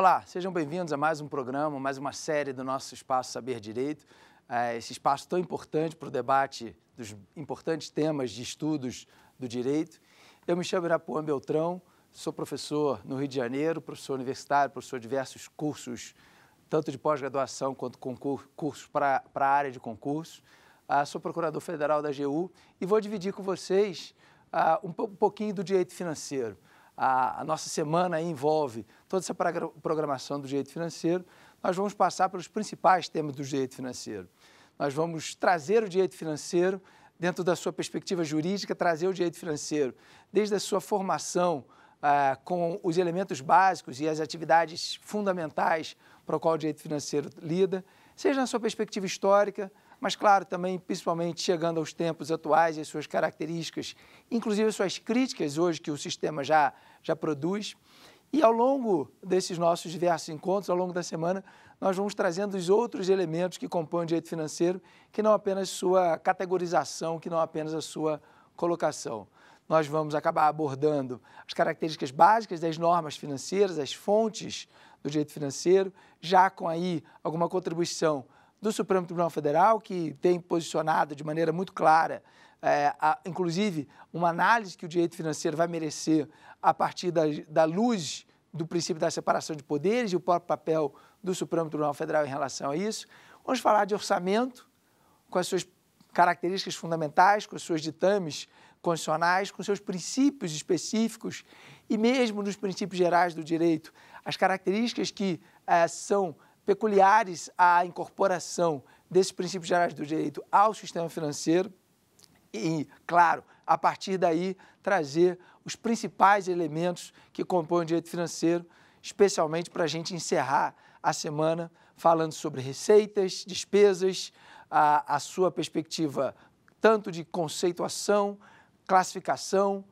Olá, sejam bem-vindos a mais um programa, mais uma série do nosso Espaço Saber Direito. É, esse espaço tão importante para o debate dos importantes temas de estudos do direito. Eu me chamo Irapuan Beltrão, sou professor no Rio de Janeiro, professor universitário, professor de diversos cursos, tanto de pós-graduação quanto cursos para a área de concurso. Ah, sou procurador federal da AGU e vou dividir com vocês ah, um pouquinho do direito financeiro a, a nossa semana envolve toda essa programação do direito financeiro, nós vamos passar pelos principais temas do direito financeiro. Nós vamos trazer o direito financeiro dentro da sua perspectiva jurídica, trazer o direito financeiro desde a sua formação ah, com os elementos básicos e as atividades fundamentais para o qual o direito financeiro lida, seja na sua perspectiva histórica, mas, claro, também, principalmente chegando aos tempos atuais e suas características, inclusive suas críticas hoje que o sistema já, já produz. E ao longo desses nossos diversos encontros, ao longo da semana, nós vamos trazendo os outros elementos que compõem o direito financeiro, que não apenas sua categorização, que não apenas a sua colocação. Nós vamos acabar abordando as características básicas das normas financeiras, as fontes do direito financeiro, já com aí alguma contribuição do Supremo Tribunal Federal, que tem posicionado de maneira muito clara, é, a, inclusive, uma análise que o direito financeiro vai merecer a partir da, da luz do princípio da separação de poderes e o próprio papel do Supremo Tribunal Federal em relação a isso. Vamos falar de orçamento, com as suas características fundamentais, com os seus ditames constitucionais, com seus princípios específicos e mesmo nos princípios gerais do direito, as características que é, são peculiares à incorporação desses princípios gerais do direito ao sistema financeiro e, claro, a partir daí trazer os principais elementos que compõem o direito financeiro, especialmente para a gente encerrar a semana falando sobre receitas, despesas, a, a sua perspectiva tanto de conceituação, classificação,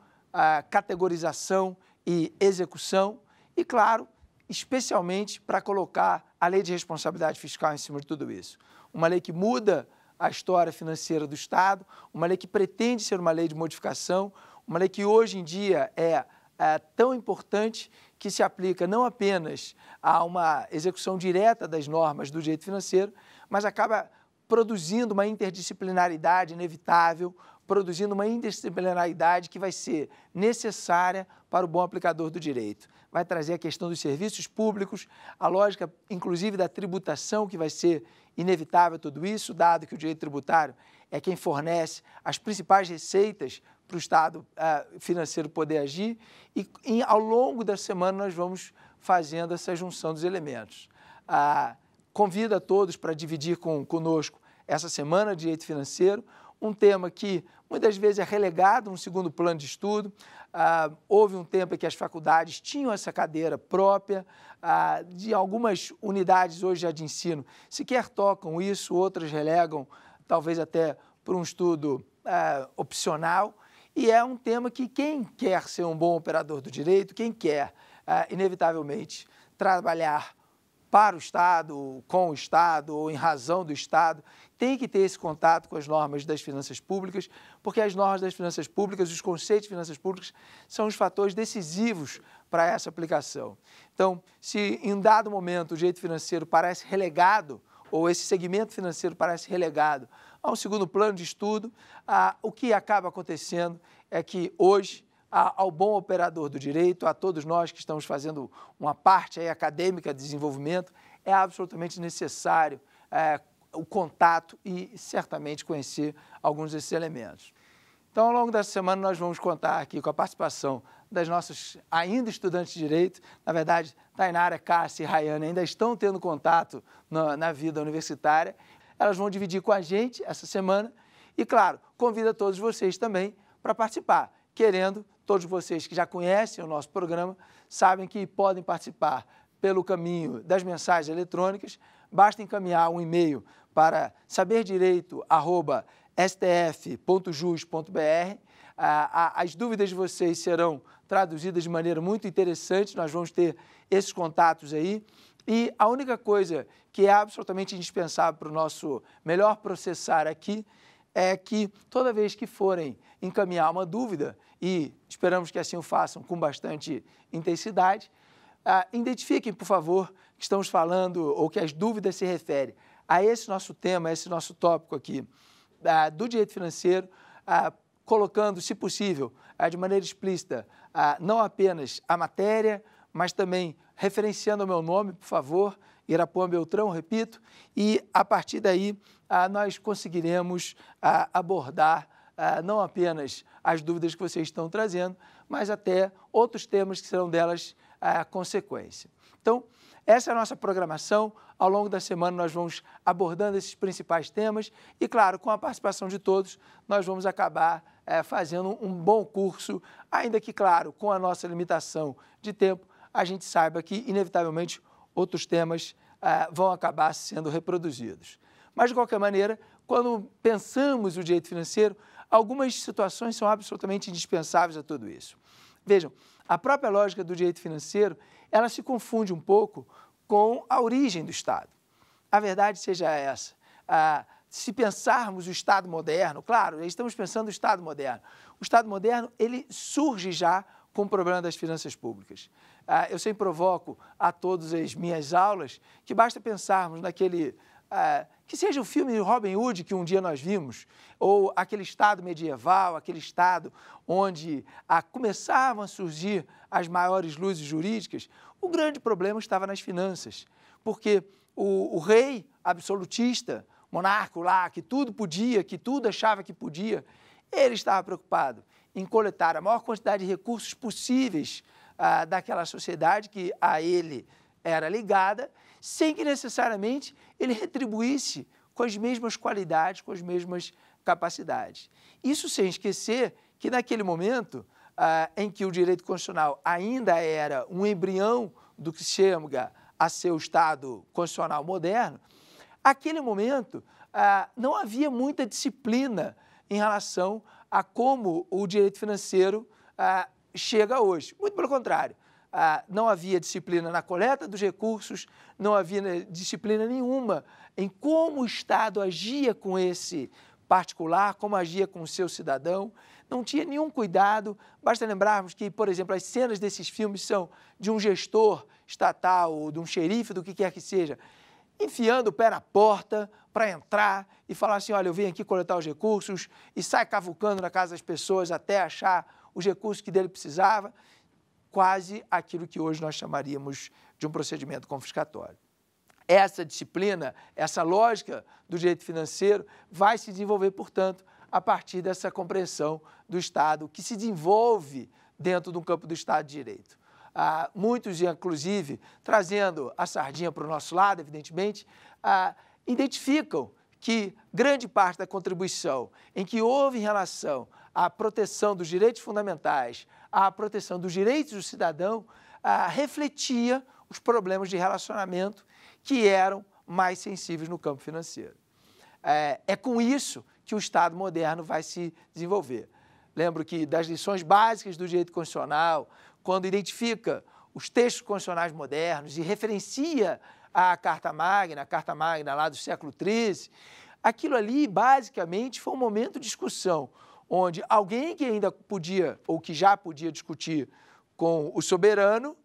categorização e execução, e, claro, especialmente para colocar a lei de responsabilidade fiscal em cima de tudo isso. Uma lei que muda a história financeira do Estado, uma lei que pretende ser uma lei de modificação, uma lei que hoje em dia é, é tão importante que se aplica não apenas a uma execução direta das normas do direito financeiro, mas acaba produzindo uma interdisciplinaridade inevitável, produzindo uma interdisciplinaridade que vai ser necessária para o bom aplicador do direito vai trazer a questão dos serviços públicos, a lógica, inclusive, da tributação, que vai ser inevitável tudo isso, dado que o direito tributário é quem fornece as principais receitas para o Estado uh, financeiro poder agir. E, ao longo da semana nós vamos fazendo essa junção dos elementos. Uh, convido a todos para dividir com, conosco essa semana direito financeiro, um tema que muitas vezes é relegado a um segundo plano de estudo. Ah, houve um tempo em que as faculdades tinham essa cadeira própria, ah, de algumas unidades hoje já de ensino sequer tocam isso, outras relegam, talvez até para um estudo ah, opcional. E é um tema que quem quer ser um bom operador do direito, quem quer, ah, inevitavelmente, trabalhar para o Estado, com o Estado, ou em razão do Estado, tem que ter esse contato com as normas das finanças públicas, porque as normas das finanças públicas, os conceitos de finanças públicas, são os fatores decisivos para essa aplicação. Então, se em dado momento o jeito financeiro parece relegado, ou esse segmento financeiro parece relegado a um segundo plano de estudo, a, o que acaba acontecendo é que hoje ao bom operador do direito, a todos nós que estamos fazendo uma parte aí acadêmica de desenvolvimento, é absolutamente necessário é, o contato e certamente conhecer alguns desses elementos. Então, ao longo dessa semana, nós vamos contar aqui com a participação das nossas ainda estudantes de direito. Na verdade, Tainara, Cássia e Rayane ainda estão tendo contato na, na vida universitária. Elas vão dividir com a gente essa semana. E, claro, convido a todos vocês também para participar, querendo Todos vocês que já conhecem o nosso programa sabem que podem participar pelo caminho das mensagens eletrônicas. Basta encaminhar um e-mail para saberdireito.stf.jus.br. As dúvidas de vocês serão traduzidas de maneira muito interessante, nós vamos ter esses contatos aí. E a única coisa que é absolutamente indispensável para o nosso melhor processar aqui é que toda vez que forem encaminhar uma dúvida, e esperamos que assim o façam com bastante intensidade, ah, identifiquem, por favor, que estamos falando ou que as dúvidas se referem a esse nosso tema, a esse nosso tópico aqui ah, do direito financeiro, ah, colocando, se possível, ah, de maneira explícita, ah, não apenas a matéria, mas também referenciando o meu nome, por favor, Irapuã Beltrão, repito, e a partir daí ah, nós conseguiremos abordar ah, não apenas as dúvidas que vocês estão trazendo, mas até outros temas que serão delas a ah, consequência. Então, essa é a nossa programação. Ao longo da semana, nós vamos abordando esses principais temas e, claro, com a participação de todos, nós vamos acabar é, fazendo um bom curso, ainda que, claro, com a nossa limitação de tempo, a gente saiba que, inevitavelmente, outros temas é, vão acabar sendo reproduzidos. Mas, de qualquer maneira, quando pensamos o direito financeiro, Algumas situações são absolutamente indispensáveis a tudo isso. Vejam, a própria lógica do direito financeiro, ela se confunde um pouco com a origem do Estado. A verdade seja essa. Ah, se pensarmos o Estado moderno, claro, estamos pensando o Estado moderno. O Estado moderno, ele surge já com o problema das finanças públicas. Ah, eu sempre provoco a todas as minhas aulas que basta pensarmos naquele ah, que seja o filme de Robin Hood que um dia nós vimos, ou aquele estado medieval, aquele estado onde a, ah, começavam a surgir as maiores luzes jurídicas, o grande problema estava nas finanças, porque o, o rei absolutista, monarco lá, que tudo podia, que tudo achava que podia, ele estava preocupado em coletar a maior quantidade de recursos possíveis ah, daquela sociedade que a ele era ligada sem que necessariamente ele retribuísse com as mesmas qualidades, com as mesmas capacidades. Isso sem esquecer que, naquele momento ah, em que o direito constitucional ainda era um embrião do que chega a ser o Estado constitucional moderno, aquele momento ah, não havia muita disciplina em relação a como o direito financeiro ah, chega hoje. Muito pelo contrário, ah, não havia disciplina na coleta dos recursos, não havia né, disciplina nenhuma em como o Estado agia com esse particular, como agia com o seu cidadão, não tinha nenhum cuidado. Basta lembrarmos que, por exemplo, as cenas desses filmes são de um gestor estatal ou de um xerife, do que quer que seja, enfiando o pé na porta para entrar e falar assim: olha, eu vim aqui coletar os recursos e sai cavucando na casa das pessoas até achar os recursos que dele precisava quase aquilo que hoje nós chamaríamos de um procedimento confiscatório. Essa disciplina, essa lógica do direito financeiro vai se desenvolver, portanto, a partir dessa compreensão do Estado que se desenvolve dentro do campo do Estado de Direito. Ah, muitos, inclusive, trazendo a sardinha para o nosso lado, evidentemente, ah, identificam que grande parte da contribuição em que houve em relação à proteção dos direitos fundamentais, a proteção dos direitos do cidadão refletia os problemas de relacionamento que eram mais sensíveis no campo financeiro. É, é com isso que o Estado moderno vai se desenvolver. Lembro que das lições básicas do direito constitucional, quando identifica os textos constitucionais modernos e referencia a Carta Magna, a Carta Magna lá do século XIII, aquilo ali basicamente foi um momento de discussão onde alguém que ainda podia ou que já podia discutir com o soberano,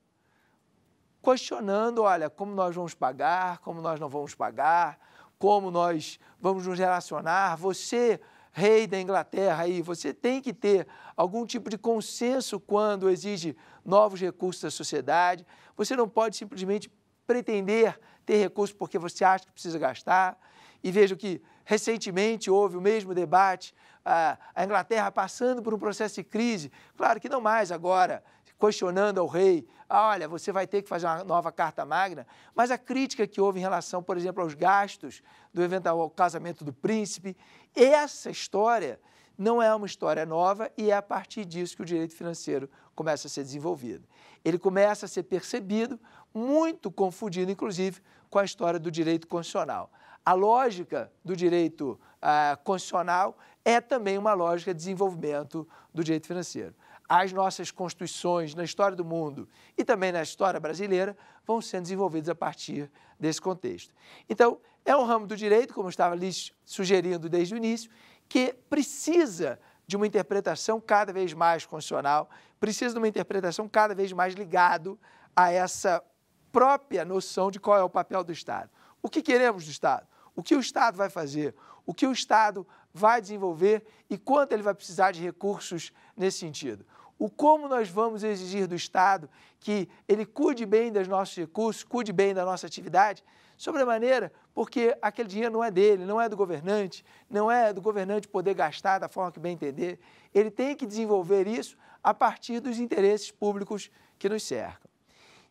questionando, olha, como nós vamos pagar, como nós não vamos pagar, como nós vamos nos relacionar, você rei da Inglaterra aí, você tem que ter algum tipo de consenso quando exige novos recursos da sociedade. Você não pode simplesmente pretender ter recursos porque você acha que precisa gastar. E vejo que Recentemente houve o mesmo debate, a, Inglaterra passando por um processo de crise, claro que não mais agora, questionando ao rei, ah, olha, você vai ter que fazer uma nova carta magna, mas a crítica que houve em relação, por exemplo, aos gastos do eventual casamento do príncipe, essa história não é uma história nova e é a partir disso que o direito financeiro começa a ser desenvolvido. Ele começa a ser percebido, muito confundido, inclusive, com a história do direito constitucional. A lógica do direito ah, constitucional é também uma lógica de desenvolvimento do direito financeiro. As nossas constituições na história do mundo e também na história brasileira vão sendo desenvolvidas a partir desse contexto. Então, é um ramo do direito, como eu estava lhes sugerindo desde o início, que precisa de uma interpretação cada vez mais constitucional, precisa de uma interpretação cada vez mais ligado a essa própria noção de qual é o papel do Estado. O que queremos do Estado? o que o Estado vai fazer, o que o Estado vai desenvolver e quanto ele vai precisar de recursos nesse sentido. O como nós vamos exigir do Estado que ele cuide bem dos nossos recursos, cuide bem da nossa atividade, sobremaneira, porque aquele dinheiro não é dele, não é do governante, não é do governante poder gastar da forma que bem entender. Ele tem que desenvolver isso a partir dos interesses públicos que nos cercam.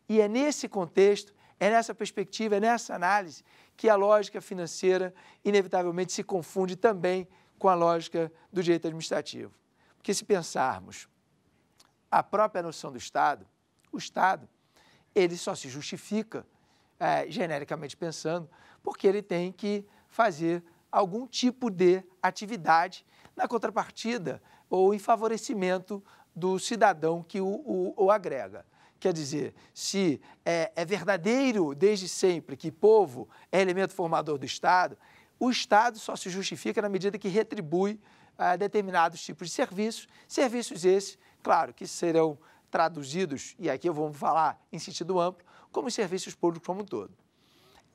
E é nesse contexto é nessa perspectiva, é nessa análise que a lógica financeira inevitavelmente se confunde também com a lógica do direito administrativo. Porque se pensarmos a própria noção do Estado, o Estado, ele só se justifica, é, genericamente pensando, porque ele tem que fazer algum tipo de atividade na contrapartida ou em favorecimento do cidadão que o, o, o agrega. Quer dizer, se é, é verdadeiro desde sempre que povo é elemento formador do Estado, o Estado só se justifica na medida que retribui ah, determinados tipos de serviços, serviços esses, claro, que serão traduzidos, e aqui eu vou falar em sentido amplo, como serviços públicos como um todo.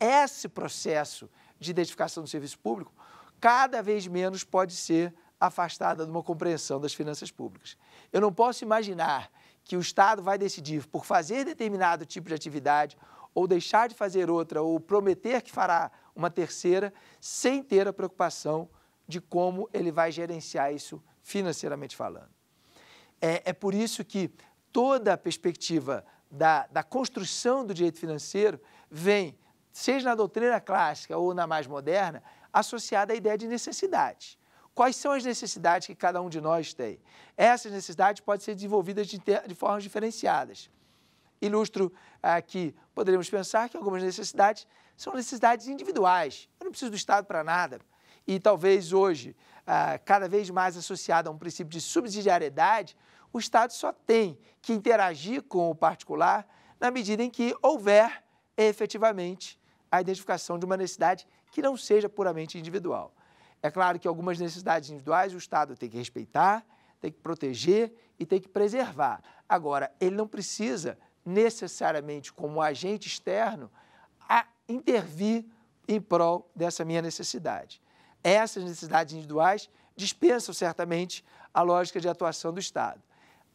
Esse processo de identificação do serviço público cada vez menos pode ser afastada de uma compreensão das finanças públicas. Eu não posso imaginar que o Estado vai decidir por fazer determinado tipo de atividade ou deixar de fazer outra ou prometer que fará uma terceira sem ter a preocupação de como ele vai gerenciar isso financeiramente falando. É, é por isso que toda a perspectiva da, da construção do direito financeiro vem, seja na doutrina clássica ou na mais moderna, associada à ideia de necessidade quais são as necessidades que cada um de nós tem. Essas necessidades podem ser desenvolvidas de, de formas diferenciadas. Ilustro aqui, ah, poderíamos pensar que algumas necessidades são necessidades individuais. Eu não preciso do Estado para nada. E talvez hoje, ah, cada vez mais associado a um princípio de subsidiariedade, o Estado só tem que interagir com o particular na medida em que houver efetivamente a identificação de uma necessidade que não seja puramente individual. É claro que algumas necessidades individuais o Estado tem que respeitar, tem que proteger e tem que preservar. Agora, ele não precisa necessariamente, como agente externo, a intervir em prol dessa minha necessidade. Essas necessidades individuais dispensam certamente a lógica de atuação do Estado.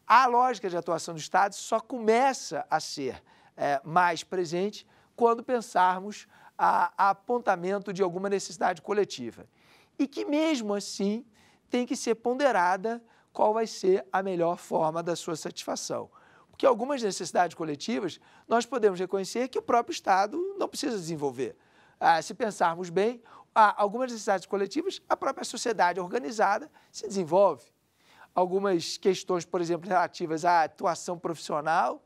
A lógica de atuação do Estado só começa a ser é, mais presente quando pensarmos a, a apontamento de alguma necessidade coletiva e que, mesmo assim, tem que ser ponderada qual vai ser a melhor forma da sua satisfação. Porque algumas necessidades coletivas nós podemos reconhecer que o próprio Estado não precisa desenvolver. Ah, se pensarmos bem, algumas necessidades coletivas a própria sociedade organizada se desenvolve. Algumas questões, por exemplo, relativas à atuação profissional,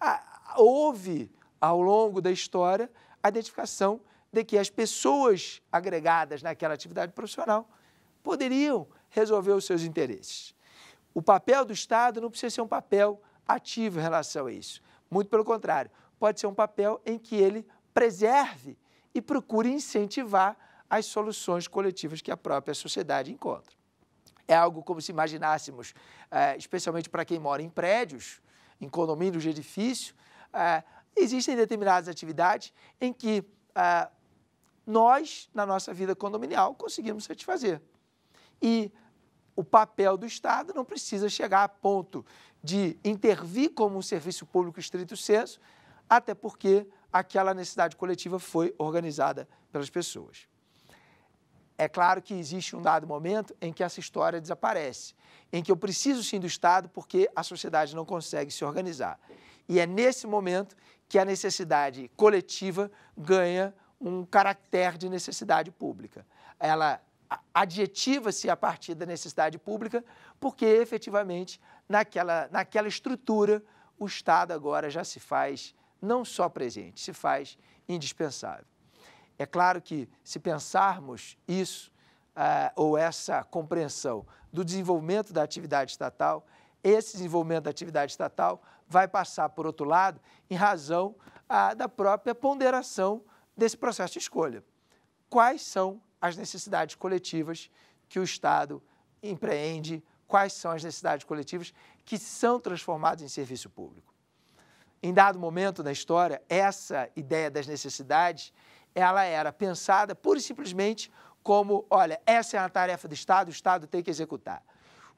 ah, houve ao longo da história a identificação de que as pessoas agregadas naquela atividade profissional poderiam resolver os seus interesses. O papel do Estado não precisa ser um papel ativo em relação a isso. Muito pelo contrário, pode ser um papel em que ele preserve e procure incentivar as soluções coletivas que a própria sociedade encontra. É algo como se imaginássemos, eh, especialmente para quem mora em prédios, em condomínios de edifício, eh, existem determinadas atividades em que eh, nós, na nossa vida condominial, conseguimos satisfazer. E o papel do Estado não precisa chegar a ponto de intervir como um serviço público estrito senso, até porque aquela necessidade coletiva foi organizada pelas pessoas. É claro que existe um dado momento em que essa história desaparece, em que eu preciso sim do Estado porque a sociedade não consegue se organizar. E é nesse momento que a necessidade coletiva ganha um caráter de necessidade pública. Ela adjetiva-se a partir da necessidade pública, porque efetivamente naquela, naquela estrutura o Estado agora já se faz não só presente, se faz indispensável. É claro que se pensarmos isso uh, ou essa compreensão do desenvolvimento da atividade estatal, esse desenvolvimento da atividade estatal vai passar, por outro lado, em razão uh, da própria ponderação desse processo de escolha. Quais são as necessidades coletivas que o Estado empreende, quais são as necessidades coletivas que são transformadas em serviço público. Em dado momento na história, essa ideia das necessidades, ela era pensada pura e simplesmente como, olha, essa é a tarefa do Estado, o Estado tem que executar.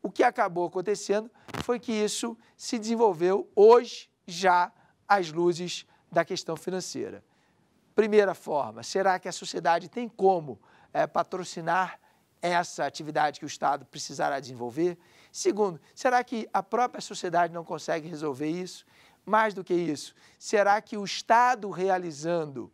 O que acabou acontecendo foi que isso se desenvolveu hoje já às luzes da questão financeira. Primeira forma, será que a sociedade tem como é, patrocinar essa atividade que o Estado precisará desenvolver? Segundo, será que a própria sociedade não consegue resolver isso? Mais do que isso, será que o Estado realizando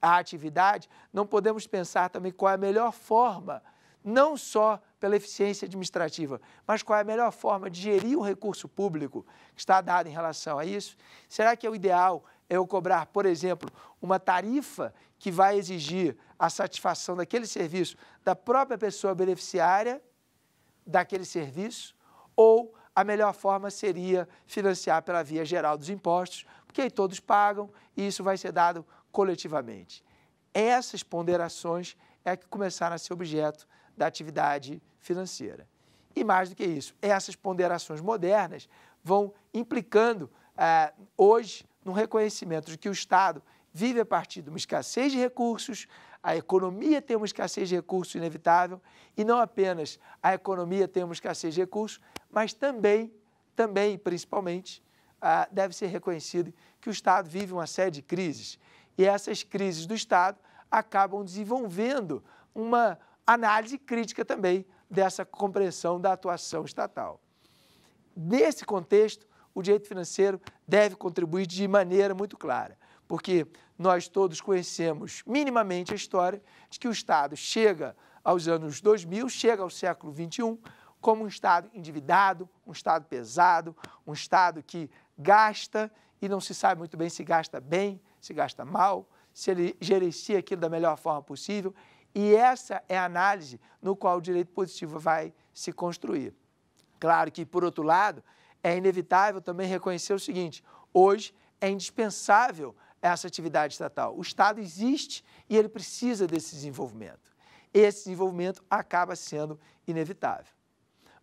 a atividade, não podemos pensar também qual é a melhor forma, não só pela eficiência administrativa, mas qual é a melhor forma de gerir o recurso público que está dado em relação a isso? Será que é o ideal é eu cobrar, por exemplo, uma tarifa que vai exigir a satisfação daquele serviço da própria pessoa beneficiária daquele serviço, ou a melhor forma seria financiar pela via geral dos impostos, porque aí todos pagam e isso vai ser dado coletivamente. Essas ponderações é que começaram a ser objeto da atividade financeira. E mais do que isso, essas ponderações modernas vão implicando eh, hoje no reconhecimento de que o Estado vive a partir de uma escassez de recursos, a economia tem uma escassez de recursos inevitável, e não apenas a economia tem uma escassez de recursos, mas também, também principalmente, ah, deve ser reconhecido que o Estado vive uma série de crises. E essas crises do Estado acabam desenvolvendo uma análise crítica também dessa compreensão da atuação estatal. Nesse contexto, o direito financeiro deve contribuir de maneira muito clara, porque nós todos conhecemos minimamente a história de que o Estado chega aos anos 2000, chega ao século 21, como um Estado endividado, um Estado pesado, um Estado que gasta e não se sabe muito bem se gasta bem, se gasta mal, se ele gerencia aquilo da melhor forma possível. E essa é a análise no qual o direito positivo vai se construir. Claro que, por outro lado, é inevitável também reconhecer o seguinte: hoje é indispensável essa atividade estatal. O Estado existe e ele precisa desse desenvolvimento. Esse desenvolvimento acaba sendo inevitável.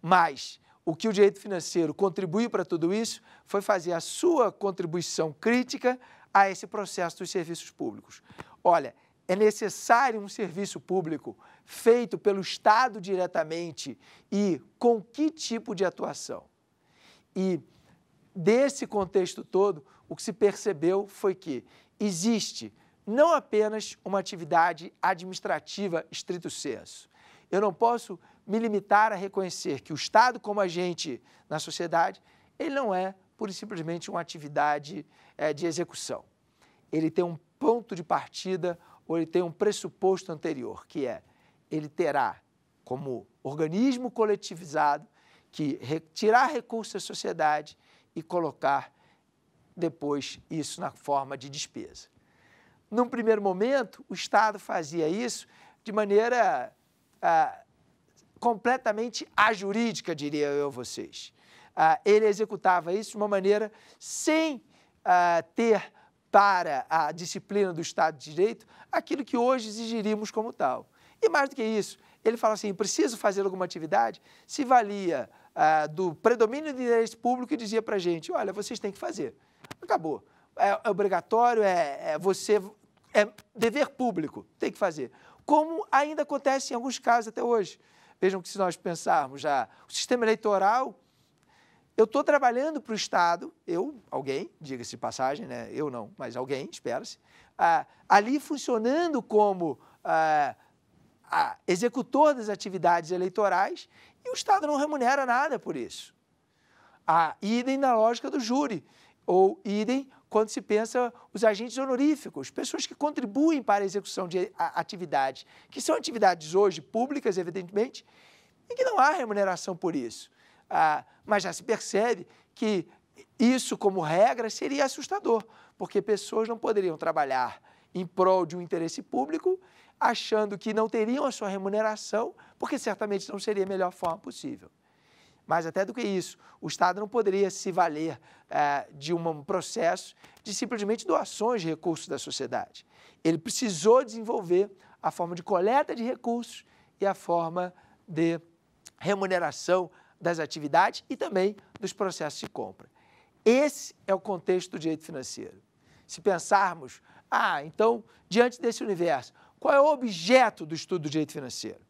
Mas o que o direito financeiro contribuiu para tudo isso foi fazer a sua contribuição crítica a esse processo dos serviços públicos. Olha, é necessário um serviço público feito pelo Estado diretamente e com que tipo de atuação? E desse contexto todo, o que se percebeu foi que existe não apenas uma atividade administrativa estrito senso. Eu não posso me limitar a reconhecer que o Estado, como agente na sociedade, ele não é pura e simplesmente uma atividade é, de execução. Ele tem um ponto de partida ou ele tem um pressuposto anterior, que é ele terá, como organismo coletivizado, que retirar recursos da sociedade e colocar depois isso na forma de despesa. Num primeiro momento, o Estado fazia isso de maneira ah, completamente ajurídica, diria eu a vocês. Ah, ele executava isso de uma maneira sem ah, ter para a disciplina do Estado de Direito aquilo que hoje exigiríamos como tal. E mais do que isso, ele fala assim: preciso fazer alguma atividade? Se valia ah, do predomínio de interesse público e dizia para a gente: olha, vocês têm que fazer. Acabou. É, é obrigatório, é, é, você. É dever público, tem que fazer. Como ainda acontece em alguns casos até hoje. Vejam que se nós pensarmos já, o sistema eleitoral, eu estou trabalhando para o Estado, eu, alguém, diga-se de passagem, né? eu não, mas alguém, espera-se, ah, ali funcionando como. Ah, executor das atividades eleitorais e o Estado não remunera nada por isso. a idem na lógica do júri, ou idem quando se pensa os agentes honoríficos, pessoas que contribuem para a execução de atividades, que são atividades hoje públicas, evidentemente, e que não há remuneração por isso. Ah, mas já se percebe que isso, como regra, seria assustador, porque pessoas não poderiam trabalhar em prol de um interesse público achando que não teriam a sua remuneração, porque certamente não seria a melhor forma possível. Mas até do que isso, o Estado não poderia se valer eh, de um processo de simplesmente doações de recursos da sociedade. Ele precisou desenvolver a forma de coleta de recursos e a forma de remuneração das atividades e também dos processos de compra. Esse é o contexto do direito financeiro. Se pensarmos, ah, então, diante desse universo, qual é o objeto do estudo do direito financeiro?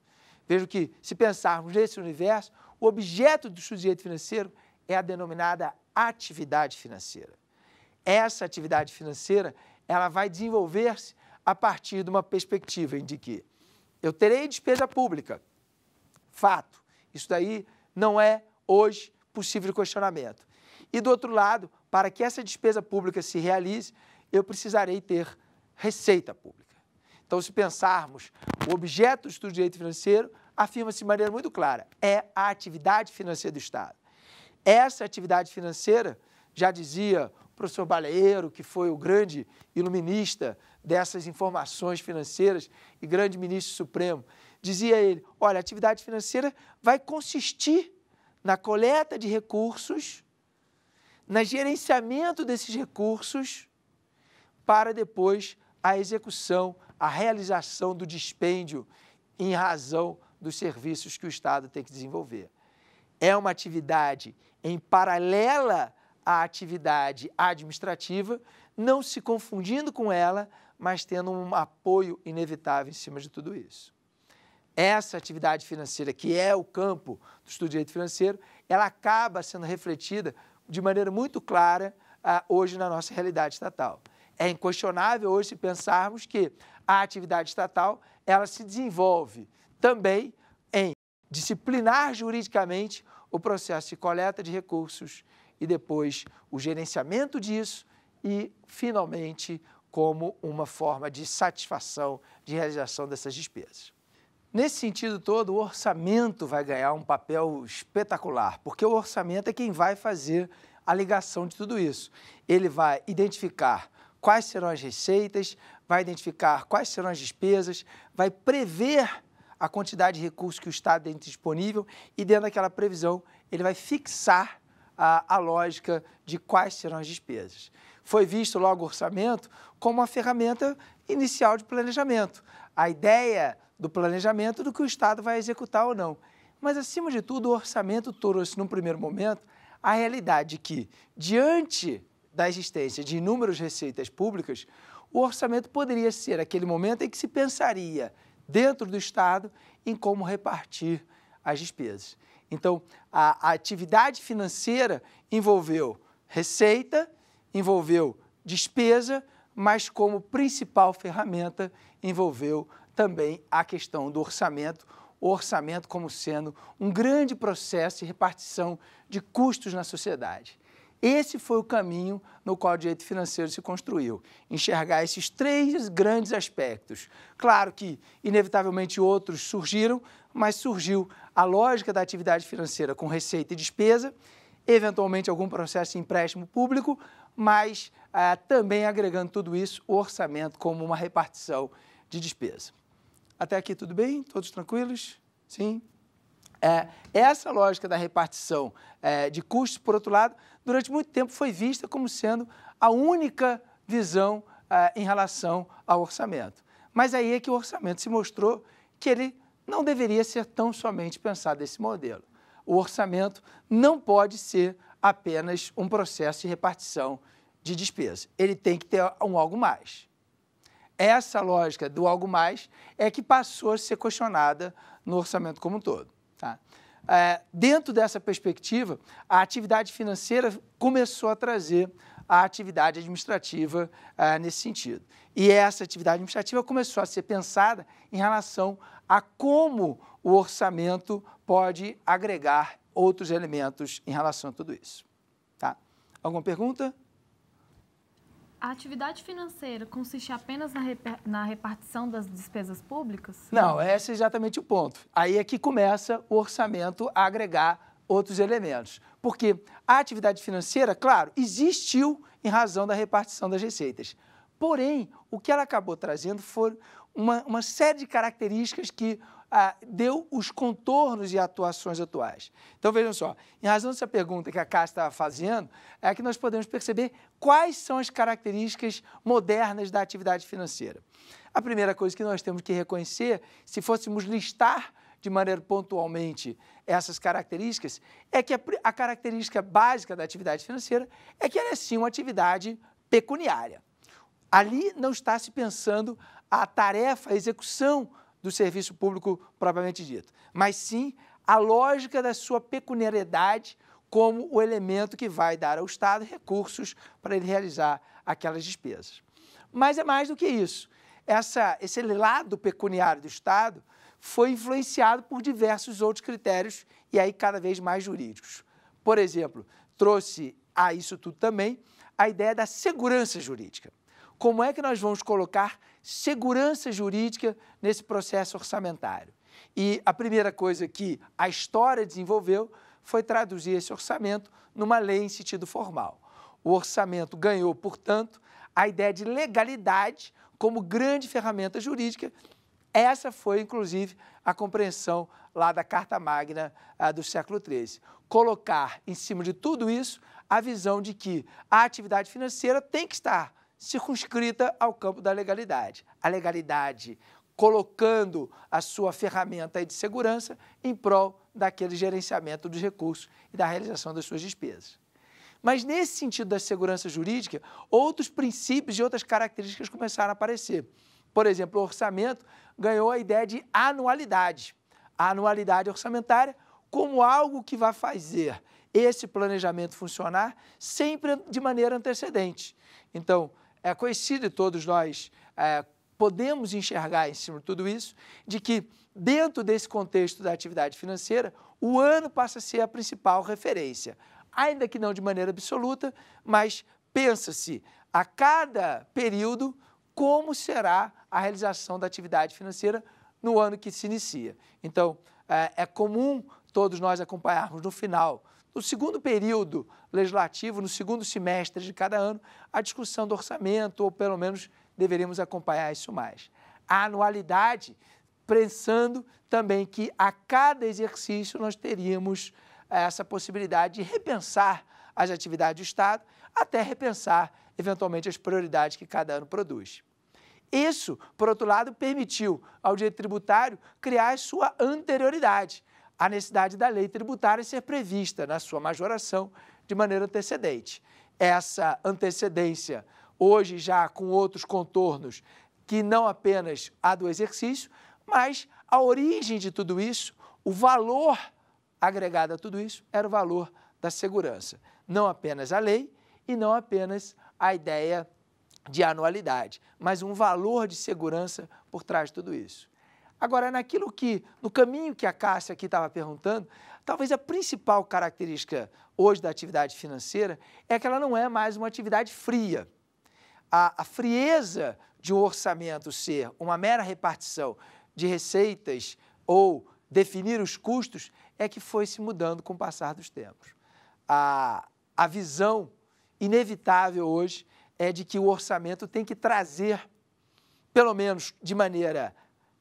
Vejo que, se pensarmos nesse universo, o objeto do estudo do direito financeiro é a denominada atividade financeira. Essa atividade financeira ela vai desenvolver-se a partir de uma perspectiva de que eu terei despesa pública. Fato. Isso daí não é hoje possível questionamento. E do outro lado, para que essa despesa pública se realize, eu precisarei ter receita pública. Então, se pensarmos o objeto do estudo de direito financeiro, afirma-se de maneira muito clara: é a atividade financeira do Estado. Essa atividade financeira, já dizia o professor Baleiro, que foi o grande iluminista dessas informações financeiras e grande ministro supremo, dizia ele: olha, a atividade financeira vai consistir na coleta de recursos, no gerenciamento desses recursos, para depois a execução a realização do dispêndio em razão dos serviços que o Estado tem que desenvolver. É uma atividade em paralela à atividade administrativa, não se confundindo com ela, mas tendo um apoio inevitável em cima de tudo isso. Essa atividade financeira, que é o campo do estudo de direito financeiro, ela acaba sendo refletida de maneira muito clara ah, hoje na nossa realidade estatal. É inquestionável hoje se pensarmos que a atividade estatal ela se desenvolve também em disciplinar juridicamente o processo de coleta de recursos e depois o gerenciamento disso e, finalmente, como uma forma de satisfação de realização dessas despesas. Nesse sentido todo, o orçamento vai ganhar um papel espetacular, porque o orçamento é quem vai fazer a ligação de tudo isso. Ele vai identificar quais serão as receitas, vai identificar quais serão as despesas, vai prever a quantidade de recursos que o Estado tem disponível e, dentro daquela previsão, ele vai fixar a, a lógica de quais serão as despesas. Foi visto logo o orçamento como uma ferramenta inicial de planejamento. A ideia do planejamento do que o Estado vai executar ou não. Mas, acima de tudo, o orçamento trouxe, num primeiro momento, a realidade que, diante da existência de inúmeras receitas públicas, o orçamento poderia ser aquele momento em que se pensaria, dentro do Estado, em como repartir as despesas. Então, a, a atividade financeira envolveu receita, envolveu despesa, mas como principal ferramenta envolveu também a questão do orçamento, o orçamento como sendo um grande processo de repartição de custos na sociedade. Esse foi o caminho no qual o direito financeiro se construiu. Enxergar esses três grandes aspectos. Claro que, inevitavelmente, outros surgiram, mas surgiu a lógica da atividade financeira com receita e despesa, eventualmente algum processo de empréstimo público, mas ah, também agregando tudo isso, o orçamento como uma repartição de despesa. Até aqui tudo bem? Todos tranquilos? Sim? É, essa lógica da repartição é, de custos, por outro lado, durante muito tempo foi vista como sendo a única visão é, em relação ao orçamento. Mas aí é que o orçamento se mostrou que ele não deveria ser tão somente pensado desse modelo. O orçamento não pode ser apenas um processo de repartição de despesa. Ele tem que ter um algo mais. Essa lógica do algo mais é que passou a ser questionada no orçamento como um todo. Tá? É, dentro dessa perspectiva, a atividade financeira começou a trazer a atividade administrativa é, nesse sentido. E essa atividade administrativa começou a ser pensada em relação a como o orçamento pode agregar outros elementos em relação a tudo isso. Tá? Alguma pergunta? A atividade financeira consiste apenas na, na, repartição das despesas públicas? Não, esse é exatamente o ponto. Aí é que começa o orçamento a agregar outros elementos. Porque a atividade financeira, claro, existiu em razão da repartição das receitas. Porém, o que ela acabou trazendo foi uma, uma série de características que ah, deu os contornos e atuações atuais. Então vejam só, em razão dessa pergunta que a Cássia estava fazendo, é que nós podemos perceber quais são as características modernas da atividade financeira. A primeira coisa que nós temos que reconhecer, se fôssemos listar de maneira pontualmente essas características, é que a, a, característica básica da atividade financeira é que ela é sim uma atividade pecuniária. Ali não está se pensando a tarefa, a execução do serviço público propriamente dito, mas sim a lógica da sua pecuniariedade como o elemento que vai dar ao Estado recursos para ele realizar aquelas despesas. Mas é mais do que isso. Essa, esse lado pecuniário do Estado foi influenciado por diversos outros critérios e aí cada vez mais jurídicos. Por exemplo, trouxe a isso tudo também a ideia da segurança jurídica. Como é que nós vamos colocar segurança jurídica nesse processo orçamentário. E a primeira coisa que a história desenvolveu foi traduzir esse orçamento numa lei em sentido formal. O orçamento ganhou, portanto, a ideia de legalidade como grande ferramenta jurídica. Essa foi, inclusive, a compreensão lá da Carta Magna ah, do século XIII. Colocar em cima de tudo isso a visão de que a atividade financeira tem que estar circunscrita ao campo da legalidade. A legalidade colocando a sua ferramenta de segurança em prol daquele gerenciamento dos recursos e da realização das suas despesas. Mas nesse sentido da segurança jurídica, outros princípios e outras características começaram a aparecer. Por exemplo, o orçamento ganhou a ideia de anualidade. A anualidade orçamentária como algo que vai fazer esse planejamento funcionar sempre de maneira antecedente. Então, é conhecido e todos nós é, podemos enxergar em cima de tudo isso, de que dentro desse contexto da atividade financeira, o ano passa a ser a principal referência, ainda que não de maneira absoluta, mas pensa-se a cada período como será a realização da atividade financeira no ano que se inicia. Então, é, é comum todos nós acompanharmos no final no segundo período legislativo, no segundo semestre de cada ano, a discussão do orçamento, ou pelo menos deveríamos acompanhar isso mais. A anualidade, pensando também que a cada exercício nós teríamos eh, essa possibilidade de repensar as atividades do Estado, até repensar eventualmente as prioridades que cada ano produz. Isso, por outro lado, permitiu ao direito tributário criar sua anterioridade, a necessidade da lei tributária ser prevista na sua majoração de maneira antecedente. Essa antecedência, hoje já com outros contornos, que não apenas a do exercício, mas a origem de tudo isso, o valor agregado a tudo isso, era o valor da segurança. Não apenas a lei e não apenas a ideia de anualidade, mas um valor de segurança por trás de tudo isso. Agora, naquilo que, no caminho que a Cássia aqui estava perguntando, talvez a principal característica hoje da atividade financeira é que ela não é mais uma atividade fria. A, a frieza de um orçamento ser uma mera repartição de receitas ou definir os custos é que foi se mudando com o passar dos tempos. A, a visão inevitável hoje é de que o orçamento tem que trazer, pelo menos de maneira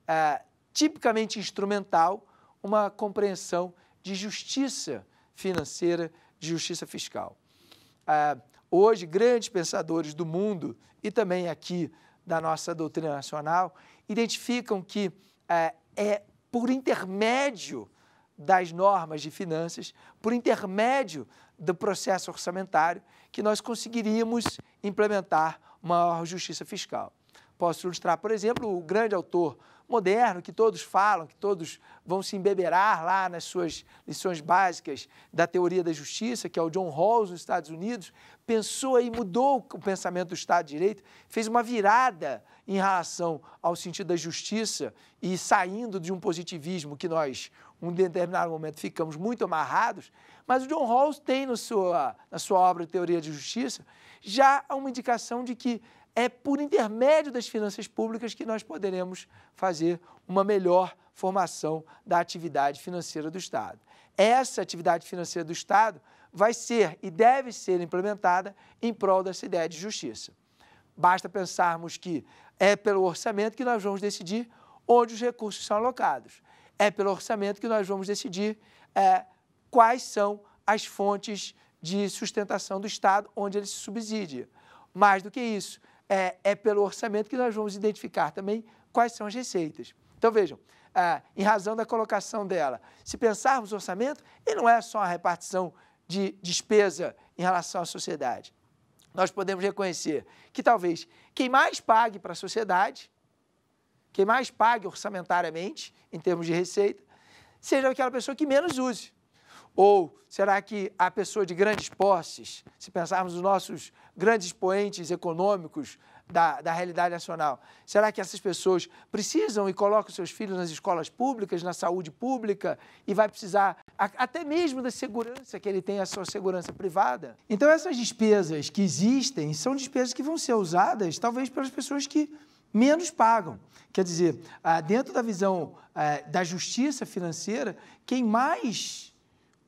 eh, tipicamente instrumental, uma compreensão de justiça financeira, de justiça fiscal. Ah, hoje, grandes pensadores do mundo e também aqui da nossa doutrina nacional identificam que ah, é por intermédio das normas de finanças, por intermédio do processo orçamentário, que nós conseguiríamos implementar maior justiça fiscal. Posso ilustrar, por exemplo, o grande autor moderno que todos falam, que todos vão se embeberar lá nas suas lições básicas da teoria da justiça, que é o John Rawls nos Estados Unidos, pensou e mudou o pensamento do Estado de Direito, fez uma virada em relação ao sentido da justiça e saindo de um positivismo que nós, um determinado momento, ficamos muito amarrados, mas o John Rawls tem no sua, na sua obra Teoria de Justiça já uma indicação de que é por intermédio das finanças públicas que nós poderemos fazer uma melhor formação da atividade financeira do Estado. Essa atividade financeira do Estado vai ser e deve ser implementada em prol dessa ideia de justiça. Basta pensarmos que é pelo orçamento que nós vamos decidir onde os recursos são alocados. É pelo orçamento que nós vamos decidir é, quais são as fontes de sustentação do Estado onde ele se subsidia. Mais do que isso, é, é pelo orçamento que nós vamos identificar também quais são as receitas. Então, vejam, ah, em razão da colocação dela, se pensarmos orçamento, ele não é só a repartição de despesa em relação à sociedade. Nós podemos reconhecer que talvez quem mais pague para a sociedade, quem mais pague orçamentariamente, em termos de receita, seja aquela pessoa que menos use. Ou será que a pessoa de grandes posses, se pensarmos nos nossos grandes poentes econômicos da, da realidade nacional, será que essas pessoas precisam e colocam seus filhos nas escolas públicas, na saúde pública e vai precisar até mesmo da segurança que ele tem, a sua segurança privada? Então, essas despesas que existem são despesas que vão ser usadas talvez pelas pessoas que menos pagam. Quer dizer, ah, dentro da visão eh, da justiça financeira, quem mais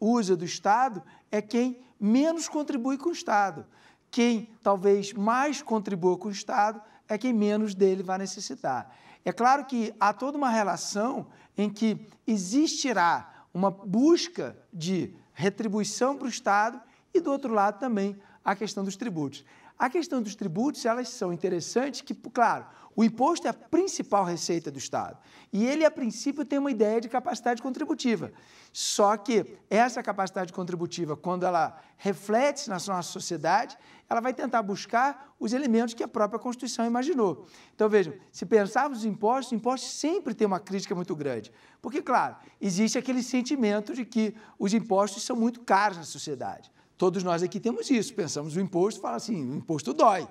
usa do Estado é quem menos contribui com o Estado. Quem talvez mais contribua com o Estado é quem menos dele vai necessitar. É claro que há toda uma relação em que existirá uma busca de retribuição para o Estado e, do outro lado, também a questão dos tributos. A questão dos tributos, elas são interessantes, que, claro, o imposto é a principal receita do Estado. E ele, a princípio, tem uma ideia de capacidade contributiva. Só que essa capacidade contributiva, quando ela reflete na nossa sociedade, ela vai tentar buscar os elementos que a própria Constituição imaginou. Então, vejam, se pensarmos os impostos, os impostos sempre têm uma crítica muito grande. Porque, claro, existe aquele sentimento de que os impostos são muito caros na sociedade. Todos nós aqui temos isso, pensamos o imposto, fala assim, o imposto dói.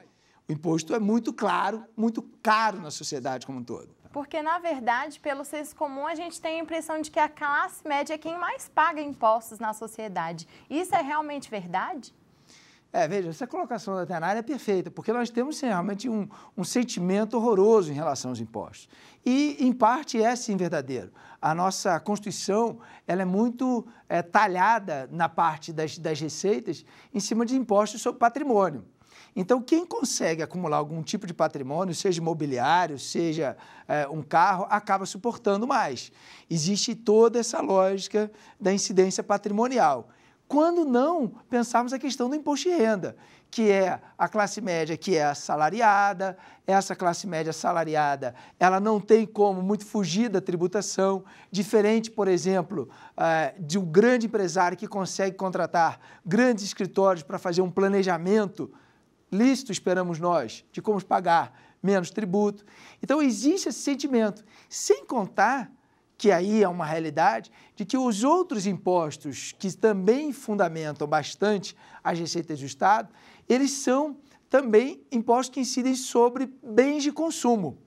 O imposto é muito claro, muito caro na sociedade como um todo. Porque, na verdade, pelo senso comum, a gente tem a impressão de que a classe média é quem mais paga impostos na sociedade. Isso é realmente verdade? É, veja, essa colocação da Tainara é perfeita, porque nós temos sim, realmente um, um sentimento horroroso em relação aos impostos. E, em parte, é sim verdadeiro a nossa Constituição ela é muito é, talhada na parte das, das receitas em cima de impostos sobre patrimônio. Então, quem consegue acumular algum tipo de patrimônio, seja imobiliário, seja é, um carro, acaba suportando mais. Existe toda essa lógica da incidência patrimonial quando não pensarmos a questão do imposto de renda, que é a classe média que é assalariada, essa classe média assalariada, ela não tem como muito fugir da tributação, diferente, por exemplo, eh, de um grande empresário que consegue contratar grandes escritórios para fazer um planejamento lícito, esperamos nós, de como pagar menos tributo. Então, existe esse sentimento, sem contar que aí é uma realidade, de que os outros impostos que também fundamentam bastante as receitas do Estado, eles são também impostos que incidem sobre bens de consumo.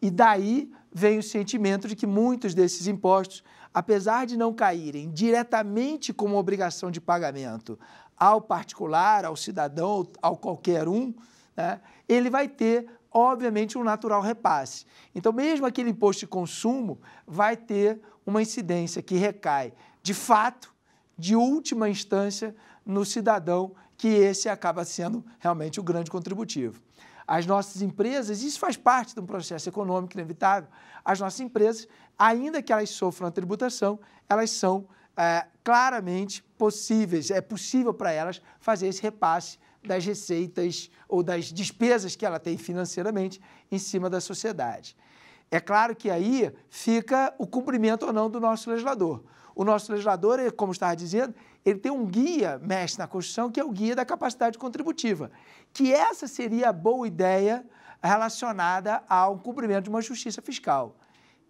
E daí vem o sentimento de que muitos desses impostos, apesar de não caírem diretamente como obrigação de pagamento ao particular, ao cidadão, ao qualquer um, né, ele vai ter obviamente, um natural repasse. Então, mesmo aquele imposto de consumo vai ter uma incidência que recai, de fato, de última instância, no cidadão, que esse acaba sendo realmente o grande contributivo. As nossas empresas, isso faz parte de um processo econômico inevitável, as nossas empresas, ainda que elas sofram a tributação, elas são é, claramente possíveis, é possível para elas fazer esse repasse das receitas ou das despesas que ela tem financeiramente em cima da sociedade. É claro que aí fica o cumprimento ou não do nosso legislador. O nosso legislador, como estava dizendo, ele tem um guia mestre na Constituição, que é o guia da capacidade contributiva, que essa seria a boa ideia relacionada ao cumprimento de uma justiça fiscal.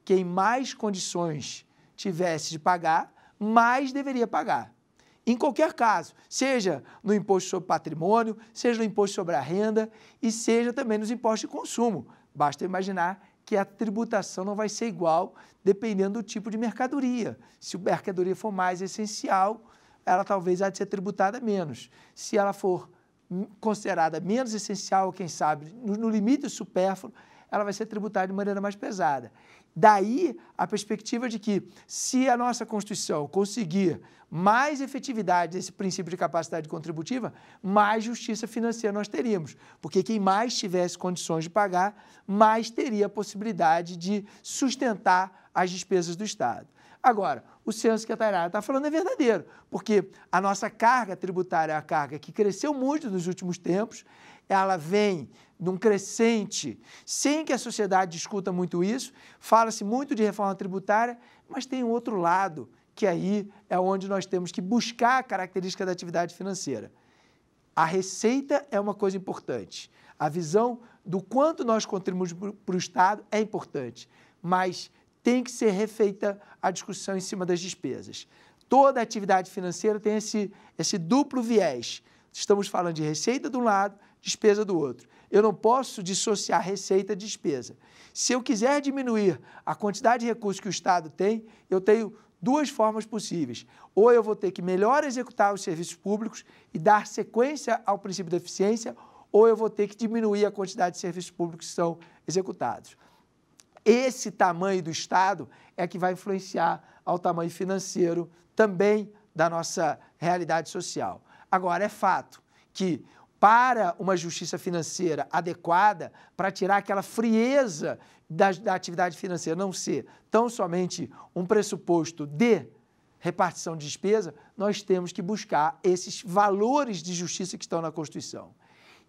Quem mais condições tivesse de pagar, mais deveria pagar em qualquer caso, seja no imposto sobre patrimônio, seja no imposto sobre a renda e seja também nos impostos de consumo. Basta imaginar que a tributação não vai ser igual dependendo do tipo de mercadoria. Se a mercadoria for mais essencial, ela talvez há de ser tributada menos. Se ela for considerada menos essencial, quem sabe, no limite supérfluo, ela vai ser tributada de maneira mais pesada. Daí a perspectiva de que, se a nossa Constituição conseguir mais efetividade desse princípio de capacidade contributiva, mais justiça financeira nós teríamos. Porque quem mais tivesse condições de pagar, mais teria a possibilidade de sustentar as despesas do Estado. Agora, o senso que a Tairara está falando é verdadeiro, porque a nossa carga tributária é a carga que cresceu muito nos últimos tempos, ela vem num crescente, sem que a sociedade discuta muito isso. Fala-se muito de reforma tributária, mas tem um outro lado, que aí é onde nós temos que buscar a característica da atividade financeira. A receita é uma coisa importante. A visão do quanto nós contribuímos para o Estado é importante, mas tem que ser refeita a discussão em cima das despesas. Toda atividade financeira tem esse, esse duplo viés. Estamos falando de receita de um lado, despesa do outro. Eu não posso dissociar receita e despesa. Se eu quiser diminuir a quantidade de recursos que o Estado tem, eu tenho duas formas possíveis. Ou eu vou ter que melhor executar os serviços públicos e dar sequência ao princípio da eficiência, ou eu vou ter que diminuir a quantidade de serviços públicos que são executados. Esse tamanho do Estado é que vai influenciar ao tamanho financeiro também da nossa realidade social. Agora, é fato que para uma justiça financeira adequada, para tirar aquela frieza da, da, atividade financeira, não ser tão somente um pressuposto de repartição de despesa, nós temos que buscar esses valores de justiça que estão na Constituição.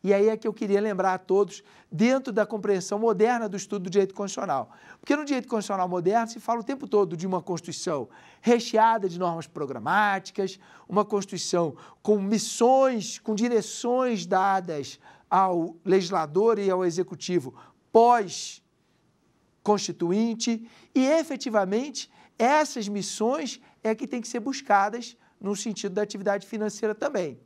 E aí é que eu queria lembrar a todos, dentro da compreensão moderna do estudo do direito constitucional. Porque no direito constitucional moderno se fala o tempo todo de uma Constituição recheada de normas programáticas, uma Constituição com missões, com direções dadas ao legislador e ao executivo pós-constituinte, e efetivamente essas missões é que têm que ser buscadas no sentido da atividade financeira também.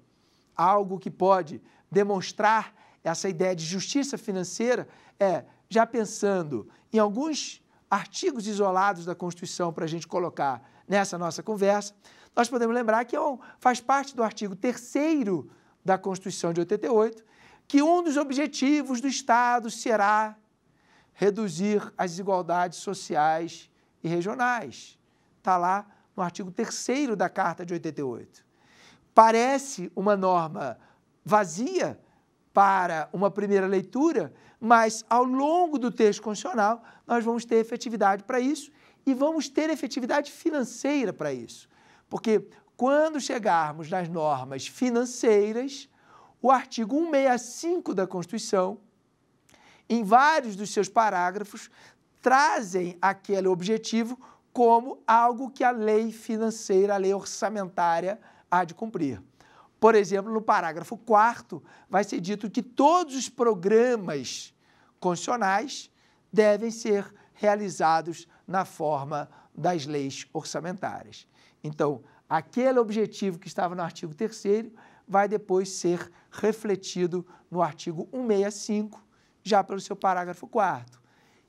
Algo que pode demonstrar essa ideia de justiça financeira é já pensando em alguns artigos isolados da Constituição para a gente colocar nessa nossa conversa, nós podemos lembrar que é faz parte do artigo 3 da Constituição de 88, que um dos objetivos do Estado será reduzir as desigualdades sociais e regionais. Está lá no artigo 3 da Carta de 88. Parece uma norma vazia para uma primeira leitura, mas ao longo do texto constitucional nós vamos ter efetividade para isso e vamos ter efetividade financeira para isso. Porque quando chegarmos nas normas financeiras, o artigo 165 da Constituição, em vários dos seus parágrafos, trazem aquele objetivo como algo que a lei financeira, a lei orçamentária, há de cumprir. Por exemplo, no parágrafo 4 vai ser dito que todos os programas constitucionais devem ser realizados na forma das leis orçamentárias. Então, aquele objetivo que estava no artigo 3 vai depois ser refletido no artigo 165, já pelo seu parágrafo 4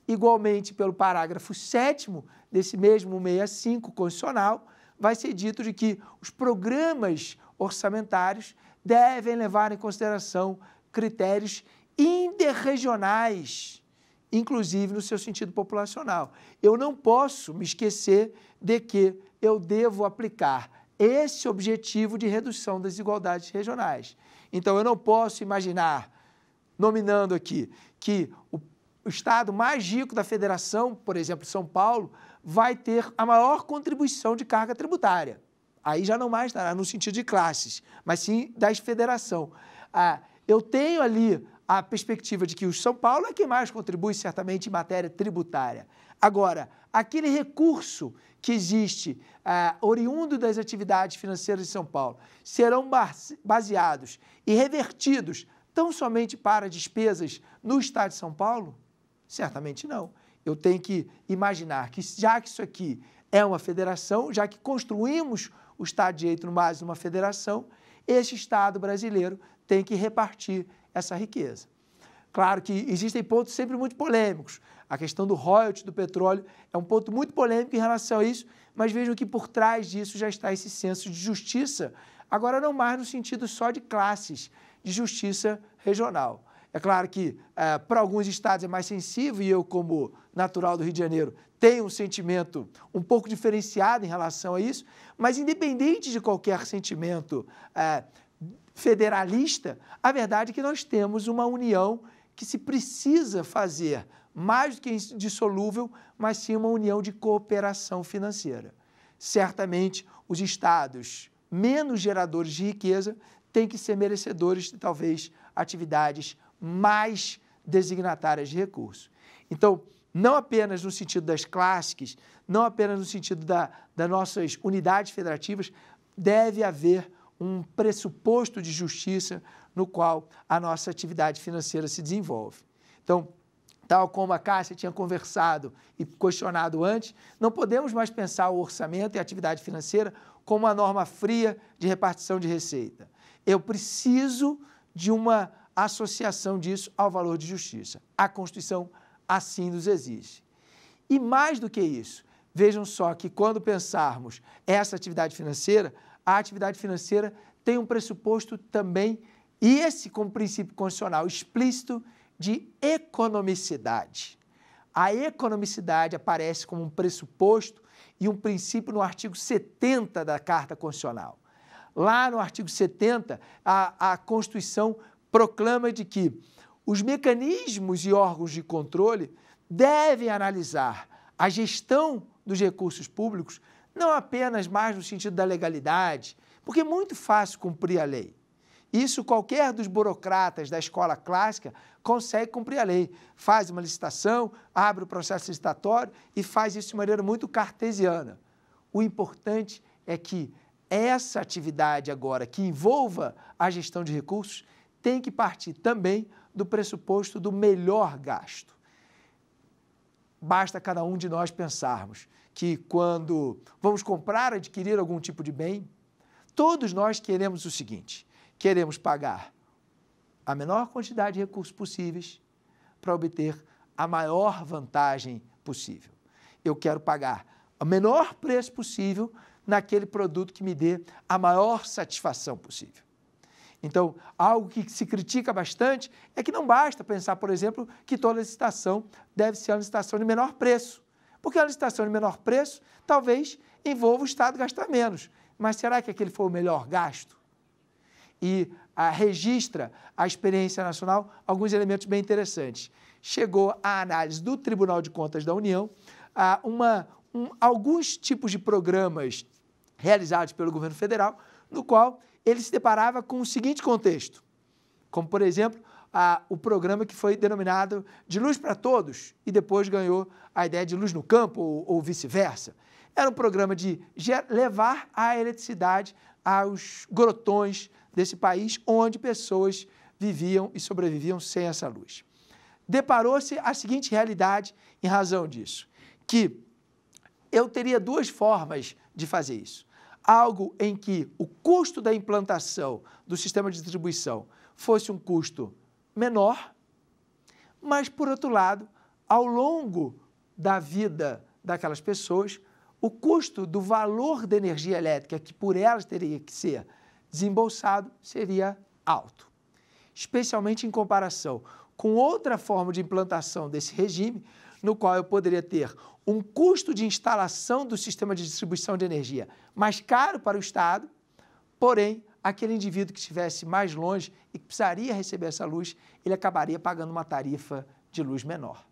Igualmente, pelo parágrafo 7 desse mesmo 165 constitucional, vai ser dito de que os programas orçamentários devem levar em consideração critérios interregionais, inclusive no seu sentido populacional. Eu não posso me esquecer de que eu devo aplicar esse objetivo de redução das desigualdades regionais. Então, eu não posso imaginar, nominando aqui, que o estado mais rico da federação, por exemplo, São Paulo, vai ter a maior contribuição de carga tributária. Aí já não mais estará no sentido de classes, mas sim da federação. Ah, eu tenho ali a perspectiva de que o São Paulo é quem mais contribui, certamente, em matéria tributária. Agora, aquele recurso que existe ah, oriundo das atividades financeiras de São Paulo serão baseados e revertidos tão somente para despesas no Estado de São Paulo? Certamente não. Eu tenho que imaginar que, já que isso aqui é uma federação, já que construímos o Estado de Direito mais uma federação, esse Estado brasileiro tem que repartir essa riqueza. Claro que existem pontos sempre muito polêmicos. A questão do royalty do petróleo é um ponto muito polêmico em relação a isso, mas vejam que por trás disso já está esse senso de justiça, agora não mais no sentido só de classes, de justiça regional. É claro que é, para alguns estados é mais sensível, e eu, como natural do Rio de Janeiro, tenho um sentimento um pouco diferenciado em relação a isso, mas independente de qualquer sentimento é, federalista, a verdade é que nós temos uma união que se precisa fazer, mais do que dissolúvel, mas sim uma união de cooperação financeira. Certamente, os estados menos geradores de riqueza têm que ser merecedores de talvez atividades mais designatárias de recurso. Então, não apenas no sentido das clássicas, não apenas no sentido da, das nossas unidades federativas, deve haver um pressuposto de justiça no qual a nossa atividade financeira se desenvolve. Então, tal como a Cássia tinha conversado e questionado antes, não podemos mais pensar o orçamento e a atividade financeira como uma norma fria de repartição de receita. Eu preciso de uma associação disso ao valor de justiça. A Constituição assim nos exige. E mais do que isso, vejam só que quando pensarmos essa atividade financeira, a atividade financeira tem um pressuposto também, e esse como princípio constitucional explícito, de economicidade. A economicidade aparece como um pressuposto e um princípio no artigo 70 da Carta Constitucional. Lá no artigo 70, a, a Constituição proclama de que os mecanismos e órgãos de controle devem analisar a gestão dos recursos públicos, não apenas mais no sentido da legalidade, porque é muito fácil cumprir a lei. Isso qualquer dos burocratas da escola clássica consegue cumprir a lei. Faz uma licitação, abre o processo licitatório e faz isso de maneira muito cartesiana. O importante é que essa atividade agora que envolva a gestão de recursos tem que partir também do pressuposto do melhor gasto. Basta cada um de nós pensarmos que quando vamos comprar, adquirir algum tipo de bem, todos nós queremos o seguinte: queremos pagar a menor quantidade de recursos possíveis para obter a maior vantagem possível. Eu quero pagar o menor preço possível naquele produto que me dê a maior satisfação possível. Então, algo que se critica bastante é que não basta pensar, por exemplo, que toda licitação deve ser uma licitação de menor preço. Porque a licitação de menor preço talvez envolva o Estado gastar menos. Mas será que aquele foi o melhor gasto? E a, ah, registra a experiência nacional alguns elementos bem interessantes. Chegou à análise do Tribunal de Contas da União a ah, uma, um, alguns tipos de programas realizados pelo governo federal, no qual ele se deparava com o seguinte contexto, como, por exemplo, a, o programa que foi denominado de Luz para Todos e depois ganhou a ideia de Luz no Campo ou, ou vice-versa. Era um programa de levar a eletricidade aos grotões desse país, onde pessoas viviam e sobreviviam sem essa luz. Deparou-se a seguinte realidade em razão disso, que eu teria duas formas de fazer isso algo em que o custo da implantação do sistema de distribuição fosse um custo menor, mas, por outro lado, ao longo da vida daquelas pessoas, o custo do valor da energia elétrica que por elas teria que ser desembolsado seria alto, especialmente em comparação com outra forma de implantação desse regime, no qual eu poderia ter um custo de instalação do sistema de distribuição de energia mais caro para o Estado, porém, aquele indivíduo que estivesse mais longe e que precisaria receber essa luz, ele acabaria pagando uma tarifa de luz menor.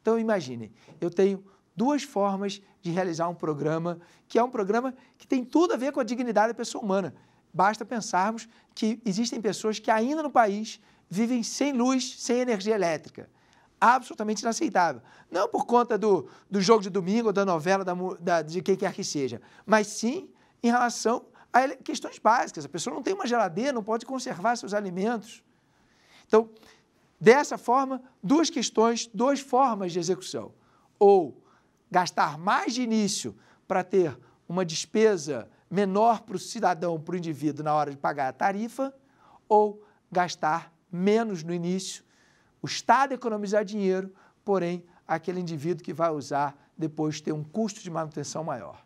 Então, imaginem, eu tenho duas formas de realizar um programa, que é um programa que tem tudo a ver com a dignidade da pessoa humana. Basta pensarmos que existem pessoas que ainda no país vivem sem luz, sem energia elétrica absolutamente inaceitável. Não por conta do, do jogo de domingo, ou da novela, da, da, de quem quer que seja, mas sim em relação a questões básicas. A pessoa não tem uma geladeira, não pode conservar seus alimentos. Então, dessa forma, duas questões, duas formas de execução. Ou gastar mais de início para ter uma despesa menor para o cidadão, para o indivíduo, na hora de pagar a tarifa, ou gastar menos no início o Estado economizar dinheiro, porém, aquele indivíduo que vai usar depois ter um custo de manutenção maior.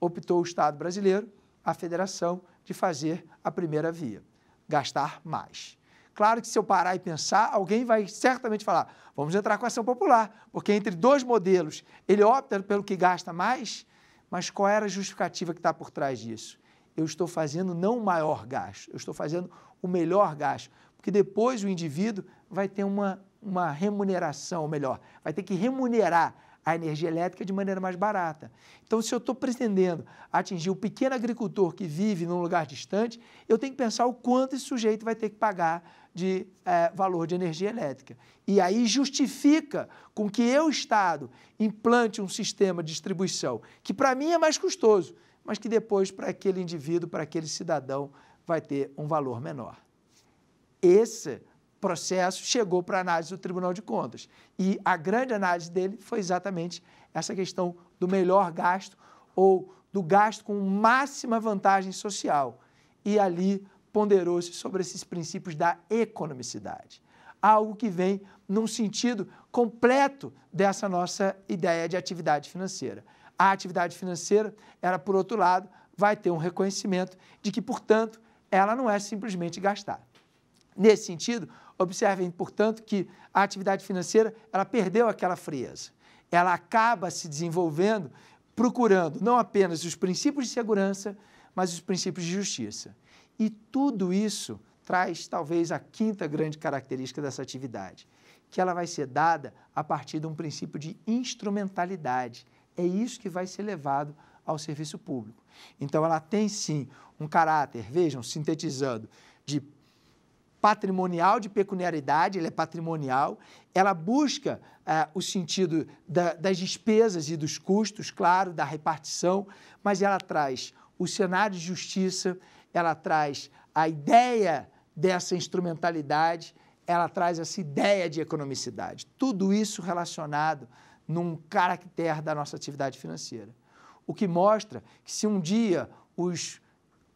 Optou o Estado brasileiro, a federação, de fazer a primeira via, gastar mais. Claro que se eu parar e pensar, alguém vai certamente falar: vamos entrar com a ação popular, porque entre dois modelos ele opta pelo que gasta mais, mas qual era a justificativa que está por trás disso? Eu estou fazendo não o maior gasto, eu estou fazendo o melhor gasto, porque depois o indivíduo vai ter uma, uma remuneração, ou melhor, vai ter que remunerar a energia elétrica de maneira mais barata. Então, se eu estou pretendendo atingir o pequeno agricultor que vive num lugar distante, eu tenho que pensar o quanto esse sujeito vai ter que pagar de é, valor de energia elétrica. E aí justifica com que eu, Estado, implante um sistema de distribuição que para mim é mais custoso, mas que depois para aquele indivíduo, para aquele cidadão, vai ter um valor menor. Esse processo chegou para análise do Tribunal de Contas. E a grande análise dele foi exatamente essa questão do melhor gasto ou do gasto com máxima vantagem social. E ali ponderou-se sobre esses princípios da economicidade. Algo que vem num sentido completo dessa nossa ideia de atividade financeira. A atividade financeira, ela, por outro lado, vai ter um reconhecimento de que, portanto, ela não é simplesmente gastar. Nesse sentido, Observem, portanto, que a atividade financeira ela perdeu aquela frieza. Ela acaba se desenvolvendo procurando não apenas os princípios de segurança, mas os princípios de justiça. E tudo isso traz talvez a quinta grande característica dessa atividade, que ela vai ser dada a partir de um princípio de instrumentalidade. É isso que vai ser levado ao serviço público. Então ela tem sim um caráter, vejam, sintetizando, de patrimonial de pecuniariedade, ela é patrimonial, ela busca eh, o sentido da, das despesas e dos custos, claro, da repartição, mas ela traz o cenário de justiça, ela traz a ideia dessa instrumentalidade, ela traz essa ideia de economicidade. Tudo isso relacionado num caráter da nossa atividade financeira. O que mostra que se um dia os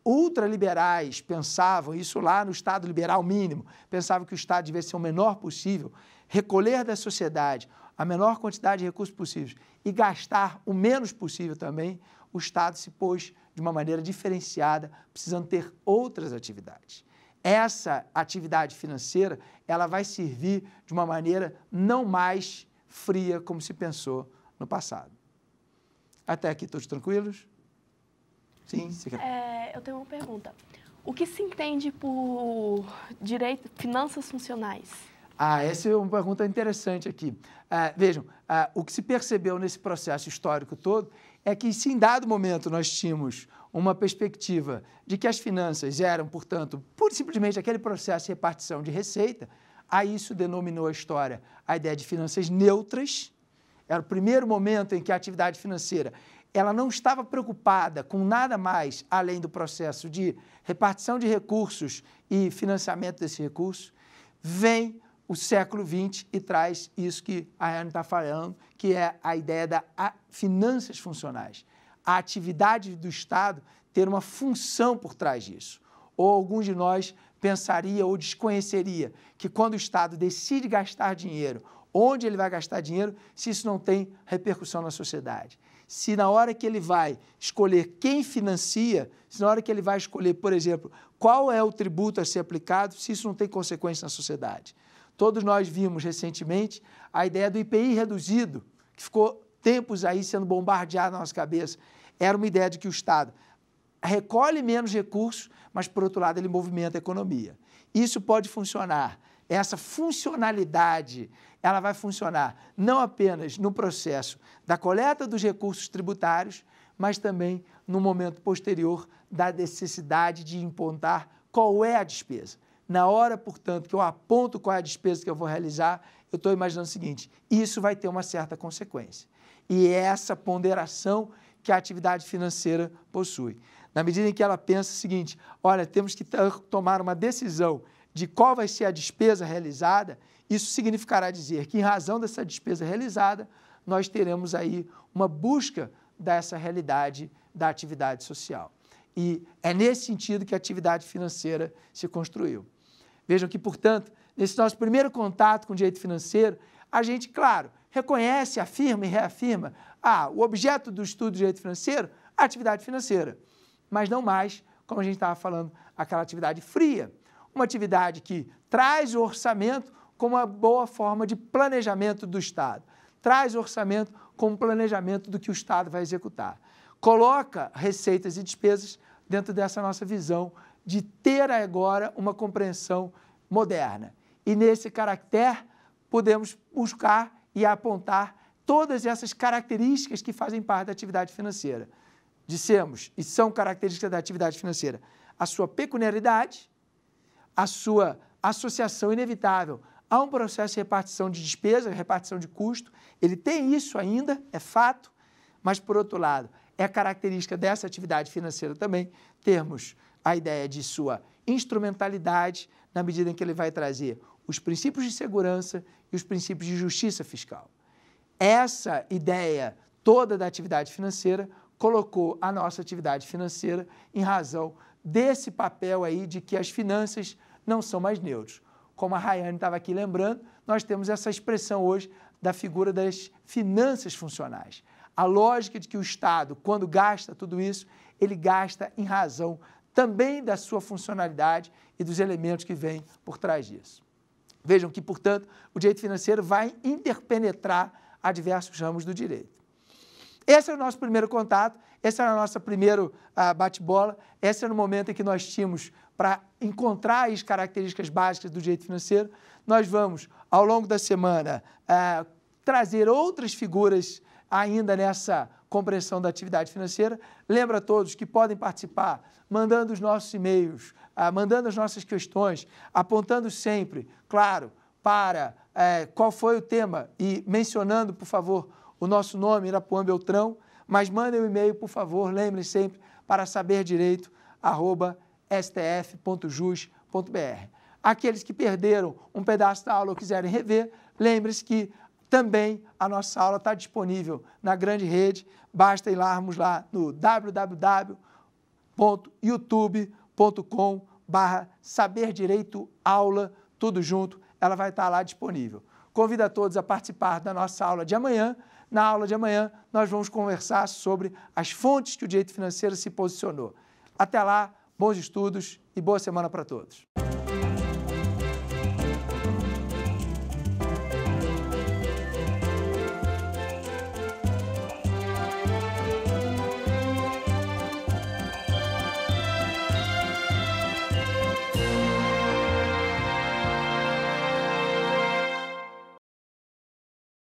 ultraliberais pensavam, isso lá no Estado liberal mínimo, pensavam que o Estado devia ser o menor possível, recolher da sociedade a menor quantidade de recursos possíveis e gastar o menos possível também, o Estado se pôs de uma maneira diferenciada, precisando ter outras atividades. Essa atividade financeira, ela vai servir de uma maneira não mais fria como se pensou no passado. Até aqui todos tranquilos? Sim, você quer... É, eu tenho uma pergunta. O que se entende por direito, finanças funcionais? Ah, essa é uma pergunta interessante aqui. Ah, vejam, ah, o que se percebeu nesse processo histórico todo é que, se em dado momento nós tínhamos uma perspectiva de que as finanças eram, portanto, pura e simplesmente aquele processo de repartição de receita, a isso denominou a história a ideia de finanças neutras. Era o primeiro momento em que a atividade financeira ela não estava preocupada com nada mais além do processo de repartição de recursos e financiamento desse recurso, vem o século XX e traz isso que a Ana está falando, que é a ideia da finanças funcionais. A atividade do Estado ter uma função por trás disso. Ou algum de nós pensaria ou desconheceria que quando o Estado decide gastar dinheiro, onde ele vai gastar dinheiro, se isso não tem repercussão na sociedade se na hora que ele vai escolher quem financia, se na hora que ele vai escolher, por exemplo, qual é o tributo a ser aplicado, se isso não tem consequência na sociedade. Todos nós vimos recentemente a ideia do IPI reduzido, que ficou tempos aí sendo bombardeado na nossa cabeça. Era uma ideia de que o Estado recolhe menos recursos, mas, por outro lado, ele movimenta a economia. Isso pode funcionar. Essa funcionalidade ela vai funcionar não apenas no processo da coleta dos recursos tributários, mas também no momento posterior da necessidade de impontar qual é a despesa. Na hora, portanto, que eu aponto qual é a despesa que eu vou realizar, eu estou imaginando o seguinte: isso vai ter uma certa consequência. E é essa ponderação que a atividade financeira possui. Na medida em que ela pensa o seguinte: olha, temos que tomar uma decisão de qual vai ser a despesa realizada, isso significará dizer que, em razão dessa despesa realizada, nós teremos aí uma busca dessa realidade da atividade social. E é nesse sentido que a atividade financeira se construiu. Vejam que, portanto, nesse nosso primeiro contato com o direito financeiro, a gente, claro, reconhece, afirma e reafirma ah, o objeto do estudo do direito financeiro, a atividade financeira, mas não mais, como a gente estava falando, aquela atividade fria, uma atividade que traz o orçamento, com uma boa forma de planejamento do Estado. Traz orçamento com planejamento do que o Estado vai executar. Coloca receitas e despesas dentro dessa nossa visão de ter agora uma compreensão moderna. E nesse caráter podemos buscar e apontar todas essas características que fazem parte da atividade financeira. Dissemos, e são características da atividade financeira, a sua pecuniaridade a sua associação inevitável há um processo de repartição de despesa, repartição de custo, ele tem isso ainda, é fato, mas por outro lado, é característica dessa atividade financeira também termos a ideia de sua instrumentalidade, na medida em que ele vai trazer os princípios de segurança e os princípios de justiça fiscal. Essa ideia toda da atividade financeira colocou a nossa atividade financeira em razão desse papel aí de que as finanças não são mais neutras como a Rayane estava aqui lembrando, nós temos essa expressão hoje da figura das finanças funcionais. A lógica de que o Estado, quando gasta tudo isso, ele gasta em razão também da sua funcionalidade e dos elementos que vêm por trás disso. Vejam que, portanto, o direito financeiro vai interpenetrar a diversos ramos do direito. Esse é o nosso primeiro contato, esse é o nosso primeiro ah, bate-bola, esse era é o momento em que nós tínhamos para encontrar as características básicas do direito financeiro, nós vamos, ao longo da semana, é, trazer outras figuras ainda nessa compreensão da atividade financeira. Lembra a todos que podem participar mandando os nossos e-mails, é, mandando as nossas questões, apontando sempre, claro, para é, qual foi o tema e mencionando, por favor, o nosso nome, Irapuã Beltrão, mas mandem o e-mail, por favor, lembrem sempre, para direito arroba, stf.jus.br. Aqueles que perderam um pedaço da aula ou quiserem rever, lembre-se que também a nossa aula está disponível na grande rede. Basta ir lá no www.youtube.com barra Saber Direito Aula, tudo junto, ela vai estar tá lá disponível. Convido a todos a participar da nossa aula de amanhã. Na aula de amanhã, nós vamos conversar sobre as fontes que o direito financeiro se posicionou. Até lá, Bons estudos e boa semana para todos.